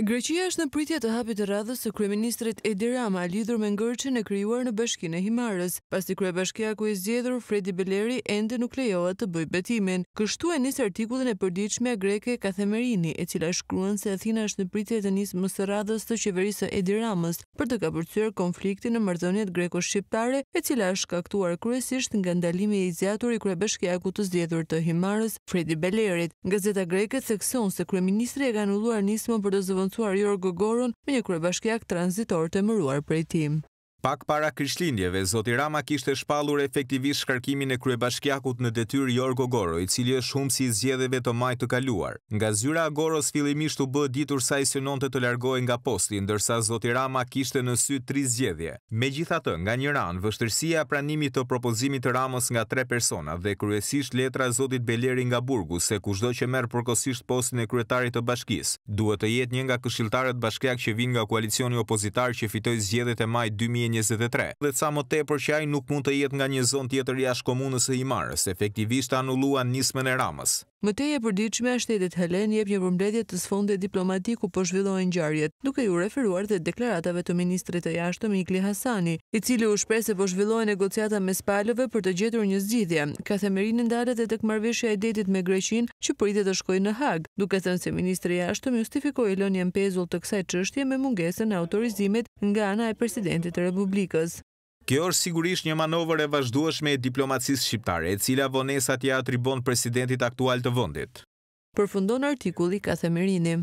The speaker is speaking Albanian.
Greqia është në pritja të hapit të radhës së kryeministrit Edi Rama, lidhur me ngërçin e krijuar në Bashkinë e Himarës, pasi kryebashkiaku i zgjedhur Fredi Beleri ende nuk lejohet të bëj betimin. Kështu e nis artikullin e a greke Kathemerini, e cila shkruan se Athina është në pritje të nismës më së radhës të qeverisë së Edi Ramës për të kapërcyer konfliktin në marrëdhëniet greko-shqiptare, e cila është shkaktuar kryesisht nga ndalimi i zgjatur i kryebashkiakut të zgjedhur të Himarës, Fredi Belerit. Gazeta greke thekson se kryeministri e ka nismën për të shkëpucuar Jorgë Gorun me një kërëbashkjak transitor të mëruar për i tim. Pak para kryshlindjeve, Zoti Rama kishte shpalur efektivisht shkarkimin e bashkjakut në detyr Jorgo Goro, i cili është shumë si zgjedhjeve të majtë të kaluar. Nga zyra Goros fillimisht u bë ditur sa i synon të të largoj nga posti, ndërsa Zoti Rama kishte në sy tri zgjedhje. Me gjitha të, nga një ranë, vështërsia pranimi të propozimit të Ramos nga tre persona dhe kryesisht letra Zotit Beleri nga Burgu, se kushdo që merë përkosisht postin e kryetarit të bashkis, duhet të jetë një nga këshiltarët që nga koalicioni opozitar që zgjedhjet e 2023, dhe ca më tepër që ai nuk mund të jetë nga një zonë tjetër jashtë komunës së Imarës, efektivisht anulluan nismën e Ramës. Më teje për diqme, shtetit Helen jep një përmbledje të sfonde diplomatiku për po zhvillohen gjarjet, duke ju referuar dhe deklaratave të ministrit të jashtëm Ikli Hasani, i cili u shprese për po zhvillohen negociata me spalëve për të gjetur një zgjidhje, ka themerin në dalet e të këmarveshja e detit me Greqin që pritet të shkoj në Hag, duke thënë se ministri jashtëm justifikoj lënjen pezull të kësaj qështje me mungesën e autorizimit nga ana e presidentit të Republikës. Kjo është sigurisht një manovër e vazhdueshme e diplomacisë shqiptare, e cila vonesat ja atribon presidentit aktual të vëndit. Përfundon artikuli Kathemirini.